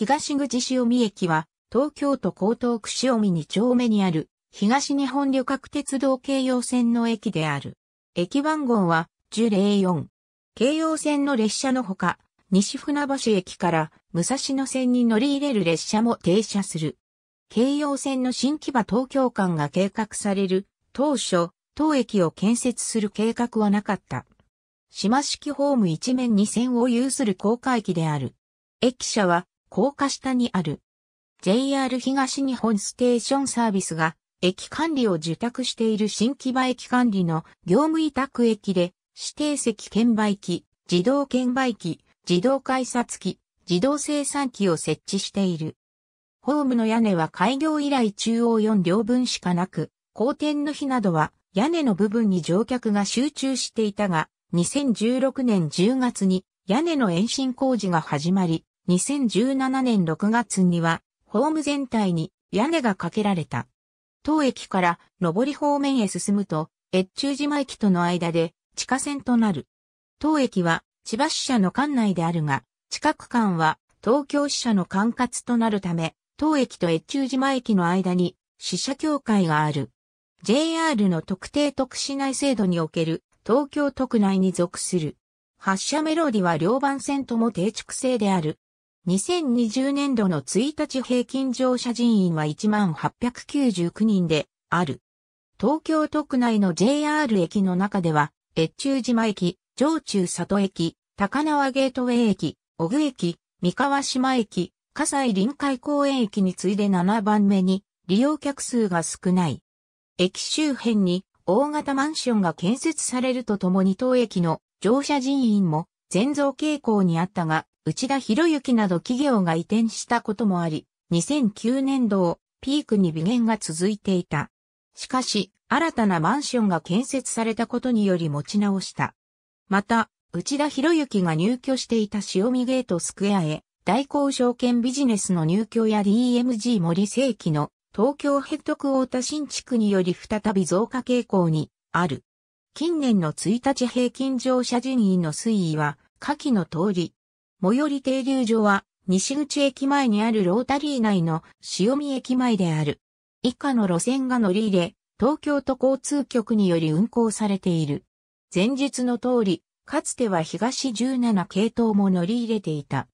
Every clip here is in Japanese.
東口塩見駅は、東京都江東区塩見2丁目にある、東日本旅客鉄道京葉線の駅である。駅番号は、1004。京葉線の列車のほか、西船橋駅から武蔵野線に乗り入れる列車も停車する。京葉線の新木場東京間が計画される当初、当駅を建設する計画はなかった。島式ホーム一面に線を有する高架駅である。駅舎は高架下にある。JR 東日本ステーションサービスが、駅管理を受託している新木場駅管理の業務委託駅で、指定席券売機、自動券売機、自動改札機、自動生産機を設置している。ホームの屋根は開業以来中央4両分しかなく、好天の日などは屋根の部分に乗客が集中していたが、2016年10月に屋根の延伸工事が始まり、2017年6月には、ホーム全体に屋根がかけられた。当駅から上り方面へ進むと、越中島駅との間で地下線となる。当駅は千葉支社の管内であるが、近く間は東京支社の管轄となるため、当駅と越中島駅の間に支社協会がある。JR の特定特市内制度における東京特内に属する。発車メロディは両番線とも定築制である。2020年度の1日平均乗車人員は1899人である。東京都区内の JR 駅の中では、越中島駅、上中里駅、高輪ゲートウェイ駅、小具駅、三河島駅、葛西臨海公園駅に次いで7番目に利用客数が少ない。駅周辺に大型マンションが建設されるとともに当駅の乗車人員も全増傾向にあったが、内田博之など企業が移転したこともあり、2009年度をピークに微減が続いていた。しかし、新たなマンションが建設されたことにより持ち直した。また、内田博之が入居していた塩見ゲートスクエアへ、代行証券ビジネスの入居や DMG 森世紀の東京ヘッドクォータ新築により再び増加傾向にある。近年の1日平均乗車人員の推移は、下記の通り、最寄り停留所は、西口駅前にあるロータリー内の塩見駅前である。以下の路線が乗り入れ、東京都交通局により運行されている。前述の通り、かつては東17系統も乗り入れていた。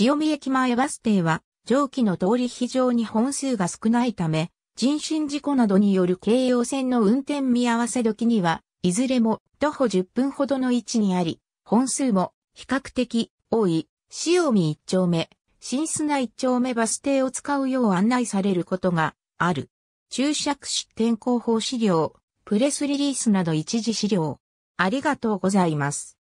塩見駅前バス停は、上記の通り非常に本数が少ないため、人身事故などによる京葉線の運転見合わせ時には、いずれも徒歩10分ほどの位置にあり、本数も比較的多い、塩見一丁目、新砂一丁目バス停を使うよう案内されることがある。注釈出店広報資料、プレスリリースなど一時資料。ありがとうございます。